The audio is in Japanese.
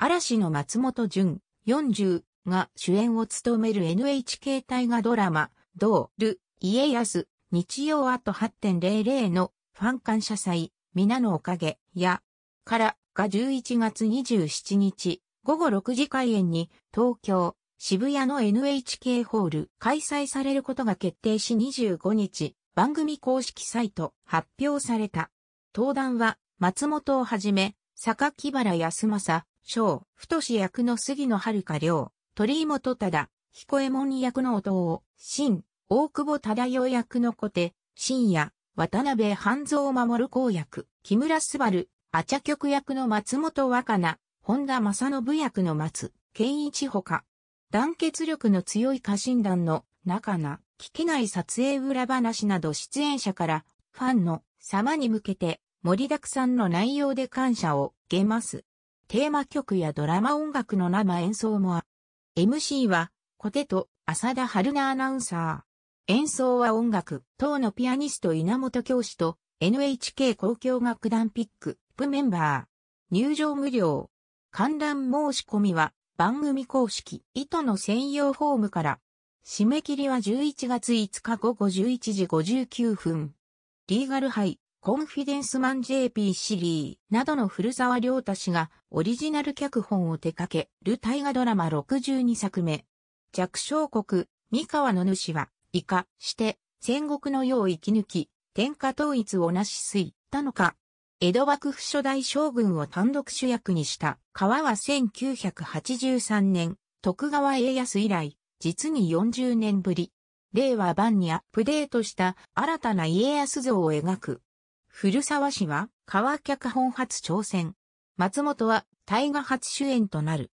嵐の松本潤40が主演を務める NHK 大河ドラマ、ドール、家康、日曜あと8.00のファン感謝祭、皆のおかげ、や、からが11月27日午後6時開演に東京、渋谷の NHK ホール開催されることが決定し25日番組公式サイト発表された。登壇は松本をはじめ、木原康政、翔、太志役の杉野遥亮、鳥居本忠、彦右衛門役の弟、新、大久保忠代役の小手、深夜、渡辺半蔵守公役、木村すばる、あちゃ曲役の松本若菜、本田正信役の松、健一ほか、団結力の強い家臣団の中菜、聞けない撮影裏話など出演者から、ファンの様に向けて盛りだくさんの内容で感謝を受けます。テーマ曲やドラマ音楽の生演奏もある。MC は、コテと浅田春菜アナウンサー。演奏は音楽、等のピアニスト稲本教師と NHK 交響楽団ピック、プメンバー。入場無料。観覧申し込みは番組公式、糸の専用フォームから。締め切りは11月5日午後11時59分。リーガルハイ。コンフィデンスマン JP シリーなどの古沢良太氏がオリジナル脚本を手掛ける大河ドラマ62作目。弱小国、三河の主は、以下して、戦国の世を生き抜き、天下統一をなしすいたのか。江戸幕府初代将軍を単独主役にした川は1983年、徳川家康以来、実に40年ぶり。令和版にアップデートした新たな家康像を描く。古沢氏は、川脚本初挑戦。松本は、大河初主演となる。